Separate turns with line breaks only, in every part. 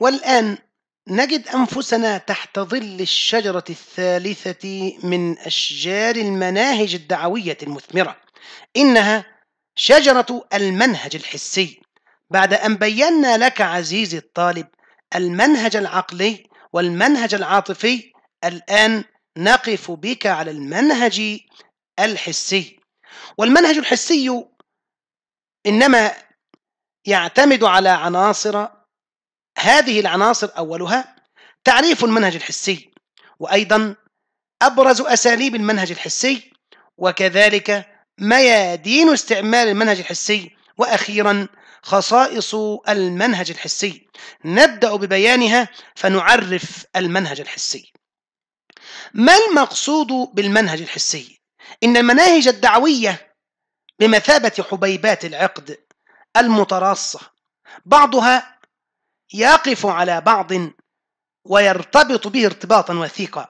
والآن نجد أنفسنا تحت ظل الشجرة الثالثة من أشجار المناهج الدعوية المثمرة إنها شجرة المنهج الحسي بعد أن بينا لك عزيزي الطالب المنهج العقلي والمنهج العاطفي الآن نقف بك على المنهج الحسي والمنهج الحسي إنما يعتمد على عناصر هذه العناصر أولها تعريف المنهج الحسي وأيضا أبرز أساليب المنهج الحسي وكذلك ميادين استعمال المنهج الحسي وأخيرا خصائص المنهج الحسي نبدأ ببيانها فنعرف المنهج الحسي ما المقصود بالمنهج الحسي؟ إن المناهج الدعوية بمثابة حبيبات العقد المتراصة بعضها يقف على بعض ويرتبط به ارتباطا وثيقا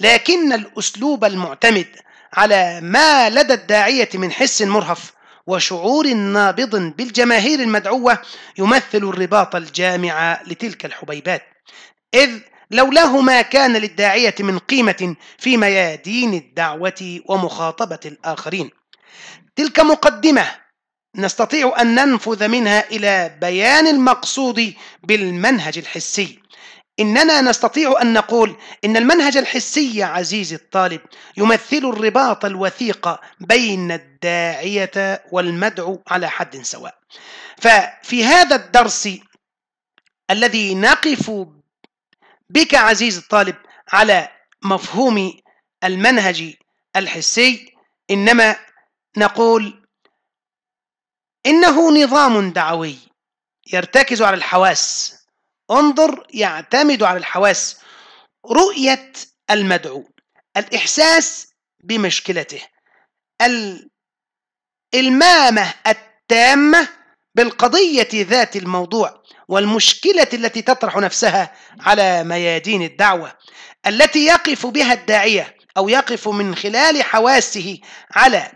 لكن الأسلوب المعتمد على ما لدى الداعية من حس مرهف وشعور نابض بالجماهير المدعوة يمثل الرباط الجامع لتلك الحبيبات إذ لولاه ما كان للداعية من قيمة في ميادين الدعوة ومخاطبة الآخرين تلك مقدمة نستطيع أن ننفذ منها إلى بيان المقصود بالمنهج الحسي إننا نستطيع أن نقول إن المنهج الحسي عزيزي الطالب يمثل الرباط الوثيق بين الداعية والمدعو على حد سواء ففي هذا الدرس الذي نقف بك عزيزي الطالب على مفهوم المنهج الحسي إنما نقول إنه نظام دعوي يرتكز على الحواس انظر يعتمد على الحواس رؤية المدعو الإحساس بمشكلته الإلمامة التامة بالقضية ذات الموضوع والمشكلة التي تطرح نفسها على ميادين الدعوة التي يقف بها الداعية أو يقف من خلال حواسه على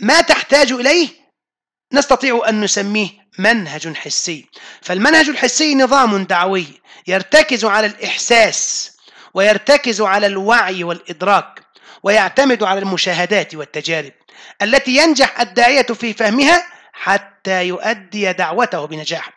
ما تحتاج إليه نستطيع أن نسميه منهج حسي فالمنهج الحسي نظام دعوي يرتكز على الإحساس ويرتكز على الوعي والإدراك ويعتمد على المشاهدات والتجارب التي ينجح الداعية في فهمها حتى يؤدي دعوته بنجاح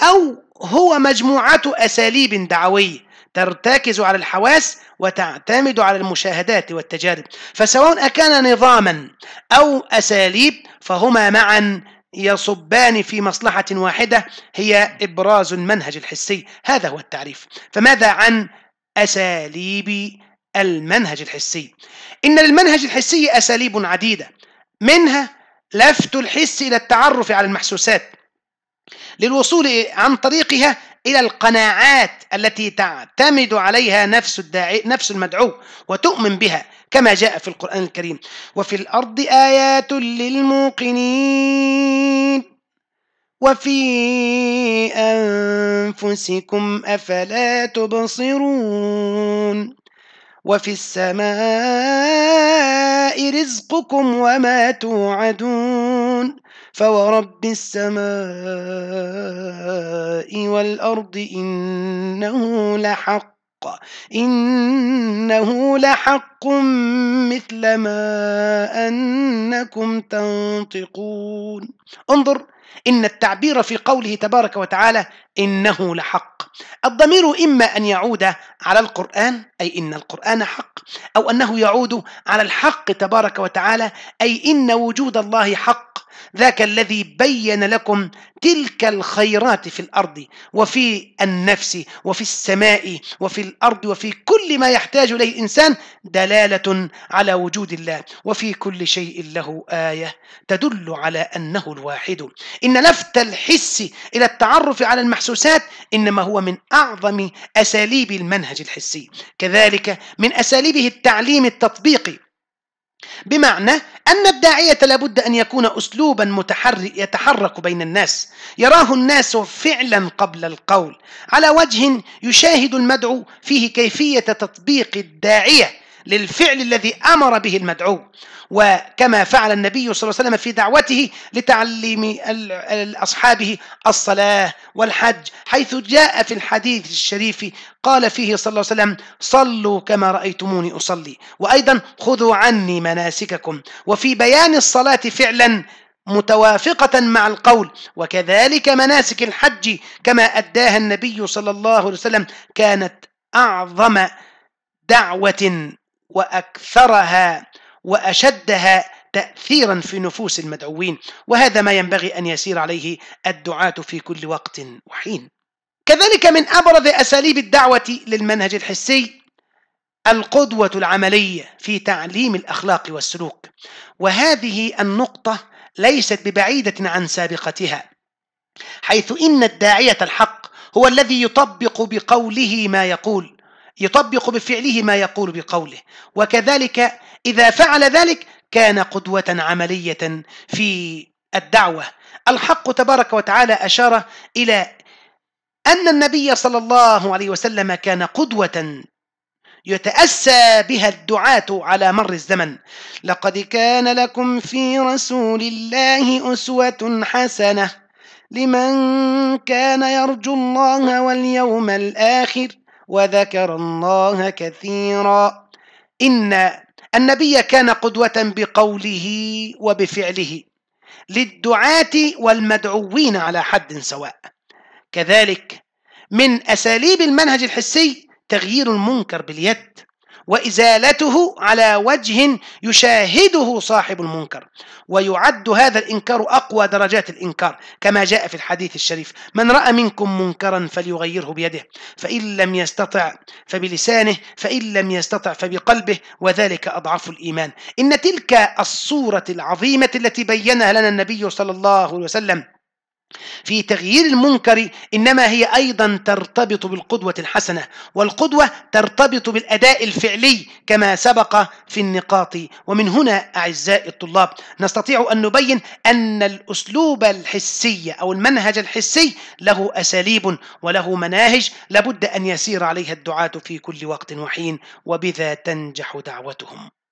أو هو مجموعة أساليب دعوية ترتكز على الحواس وتعتمد على المشاهدات والتجارب فسواء أكان نظاما أو أساليب فهما معا يصبان في مصلحة واحدة هي إبراز المنهج الحسي هذا هو التعريف فماذا عن أساليب المنهج الحسي إن للمنهج الحسي أساليب عديدة منها لفت الحس إلى التعرف على المحسوسات للوصول عن طريقها إلى القناعات التي تعتمد عليها نفس الداعي نفس المدعو وتؤمن بها كما جاء في القرآن الكريم وفي الأرض آيات للموقنين وفي أنفسكم أفلا تبصرون وفي السماء رزقكم وما توعدون فورب السماء والأرض إنه لحق إنه لحق مثل ما أنكم تنطقون انظر إن التعبير في قوله تبارك وتعالى إنه لحق الضمير إما أن يعود على القرآن أي إن القرآن حق أو أنه يعود على الحق تبارك وتعالى أي إن وجود الله حق ذاك الذي بين لكم تلك الخيرات في الارض وفي النفس وفي السماء وفي الارض وفي كل ما يحتاج اليه الانسان دلاله على وجود الله وفي كل شيء له ايه تدل على انه الواحد ان لفت الحس الى التعرف على المحسوسات انما هو من اعظم اساليب المنهج الحسي كذلك من اساليبه التعليم التطبيقي بمعنى أن الداعية لابد أن يكون أسلوبا متحرك يتحرك بين الناس يراه الناس فعلا قبل القول على وجه يشاهد المدعو فيه كيفية تطبيق الداعية للفعل الذي أمر به المدعو وكما فعل النبي صلى الله عليه وسلم في دعوته لتعليم أصحابه الصلاة والحج حيث جاء في الحديث الشريف قال فيه صلى الله عليه وسلم صلوا كما رأيتموني أصلي وأيضا خذوا عني مناسككم وفي بيان الصلاة فعلا متوافقة مع القول وكذلك مناسك الحج كما أداها النبي صلى الله عليه وسلم كانت أعظم دعوة واكثرها واشدها تاثيرا في نفوس المدعوين وهذا ما ينبغي ان يسير عليه الدعاه في كل وقت وحين كذلك من ابرز اساليب الدعوه للمنهج الحسي القدوه العمليه في تعليم الاخلاق والسلوك وهذه النقطه ليست ببعيده عن سابقتها حيث ان الداعيه الحق هو الذي يطبق بقوله ما يقول يطبق بفعله ما يقول بقوله وكذلك إذا فعل ذلك كان قدوة عملية في الدعوة الحق تبارك وتعالى أشار إلى أن النبي صلى الله عليه وسلم كان قدوة يتأسى بها الدعاة على مر الزمن لقد كان لكم في رسول الله أسوة حسنة لمن كان يرجو الله واليوم الآخر وذكر الله كثيرا إن النبي كان قدوة بقوله وبفعله للدعاة والمدعوين على حد سواء كذلك من أساليب المنهج الحسي تغيير المنكر باليد وإزالته على وجه يشاهده صاحب المنكر ويعد هذا الإنكار أقوى درجات الإنكار كما جاء في الحديث الشريف من رأى منكم منكرا فليغيره بيده فإن لم يستطع فبلسانه فإن لم يستطع فبقلبه وذلك أضعف الإيمان إن تلك الصورة العظيمة التي بينها لنا النبي صلى الله عليه وسلم في تغيير المنكر انما هي ايضا ترتبط بالقدوه الحسنه والقدوه ترتبط بالاداء الفعلي كما سبق في النقاط ومن هنا اعزائي الطلاب نستطيع ان نبين ان الاسلوب الحسي او المنهج الحسي له اساليب وله مناهج لابد ان يسير عليها الدعاه في كل وقت وحين وبذا تنجح دعوتهم